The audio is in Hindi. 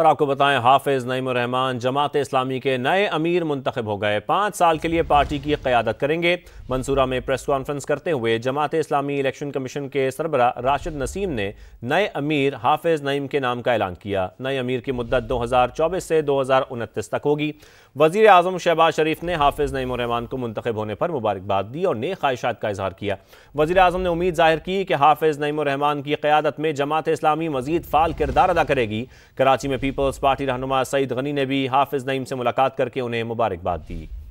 और आपको बताएं हाफिज नईम रहमान जमात इस्लामी के नए अमीर मुंतखब हो गए पाँच साल के लिए पार्टी की क्यादत करेंगे मंसूरा में प्रेस कॉन्फ्रेंस करते हुए जमात इस्लामी इलेक्शन कमीशन के सरबरा राशिद नसीम ने नए अमीर हाफिज नईम के नाम का ऐलान किया नए अमीर की मुद्दत दो हज़ार चौबीस से दो हज़ार उनतीस तक होगी वजीर अजम शहबाज शरीफ ने हाफिज नईम रहमान को मुंतखब होने पर मुबारकबाद दी और नए ख्वाहिशात का इजहार किया वजी अजम ने उम्मीद जाहिर की कि हाफिज नईम रहमान की क्यादत में जमात इस्लामी मजीद फाल किरदार अदा करेगी कराची में पीपल्स पार्टी रहनुमा सईद गनी ने भी हाफिज नईम से मुलाकात करके उन्हें मुबारकबाद दी